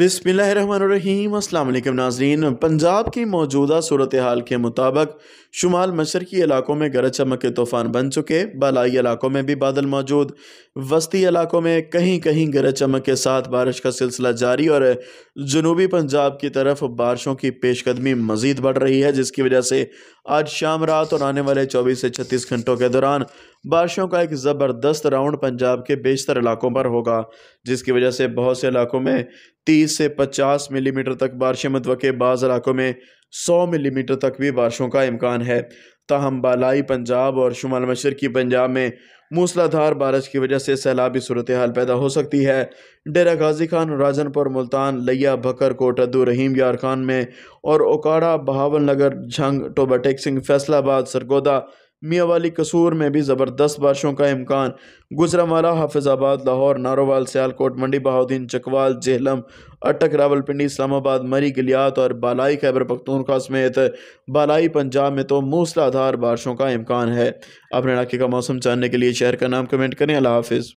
अस्सलाम वालेकुम नाजरीन पंजाब की मौजूदा सूरत हाल के मुताबिक शुमाल मशरकी इलाकों में गरज चमक के तूफ़ान बन चुके बालाई इलाकों में भी बादल मौजूद वस्ती इलाकों में कहीं कहीं गरज चमक के साथ बारिश का सिलसिला जारी और जनूबी पंजाब की तरफ बारिशों की पेशकदमी मज़ीद बढ़ रही है जिसकी वजह से आज शाम रात और आने वाले 24 से 36 घंटों के दौरान बारिशों का एक ज़बरदस्त राउंड पंजाब के बेशतर इलाकों पर होगा जिसकी वजह से बहुत से इलाकों में 30 से 50 मिलीमीटर तक बारिशें मतवक़ बाज़ इलाकों में 100 मिलीमीटर तक भी बारिशों का इम्कान है ताहम बालाई पंजाब और शुमाल मशरकी पंजाब में मूसलाधार बारिश की वजह से सैलाबी सूरत हाल पैदा हो सकती है डेरा गाजी खान राजनपुर मुल्तान लिया बकर कोट अद्दू रहीम यार खान में और ओकाड़ा बहावल नगर झंग टोबाटेक सिंह फैसलाबाद सरगोदा मियाँ वाली कसूर में भी ज़बरदस्त बारिशों का इम्कान गुजरावाला हाफिजाबाद लाहौर नारोवाल सियालकोट मंडी बहाउद्दीन चकवाल जेहलम अटक रावलपिंडी इस्लामाबाद मरी गलियात और बालाई खैबर पखतूनखा समेत बालाई पंजाब में तो मूसलाधार बारिशों का इम्कान है अपने इलाके का मौसम जानने के लिए शहर का नाम कमेंट करें अल्लाह हाफिज़